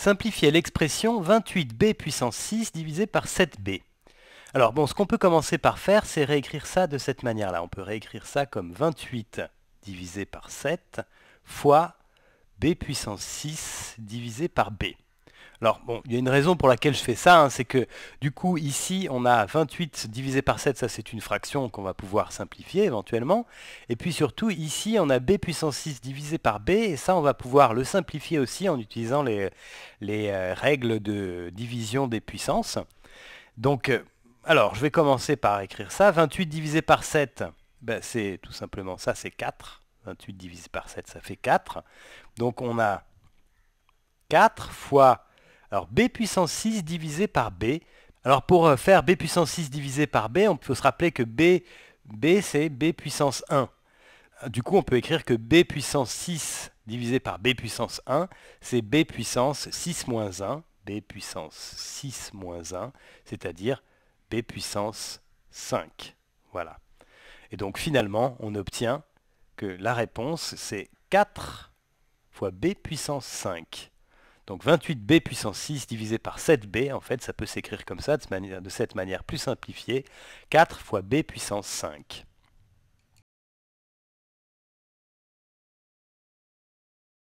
simplifier l'expression 28b puissance 6 divisé par 7b. Alors bon, ce qu'on peut commencer par faire, c'est réécrire ça de cette manière-là. On peut réécrire ça comme 28 divisé par 7 fois b puissance 6 divisé par b. Alors bon, il y a une raison pour laquelle je fais ça, hein, c'est que du coup ici on a 28 divisé par 7, ça c'est une fraction qu'on va pouvoir simplifier éventuellement. Et puis surtout ici on a b puissance 6 divisé par b, et ça on va pouvoir le simplifier aussi en utilisant les, les euh, règles de division des puissances. Donc, euh, alors je vais commencer par écrire ça. 28 divisé par 7, ben, c'est tout simplement ça, c'est 4. 28 divisé par 7, ça fait 4. Donc on a 4 fois alors b puissance 6 divisé par b. Alors pour euh, faire b puissance 6 divisé par b, on peut se rappeler que b, b c'est b puissance 1. Euh, du coup, on peut écrire que b puissance 6 divisé par b puissance 1, c'est b puissance 6 moins 1, b puissance 6 moins 1, c'est-à-dire b puissance 5. Voilà. Et donc finalement, on obtient que la réponse, c'est 4 fois b puissance 5. Donc 28b puissance 6 divisé par 7b, en fait, ça peut s'écrire comme ça, de cette manière, de cette manière plus simplifiée, 4 fois b puissance 5.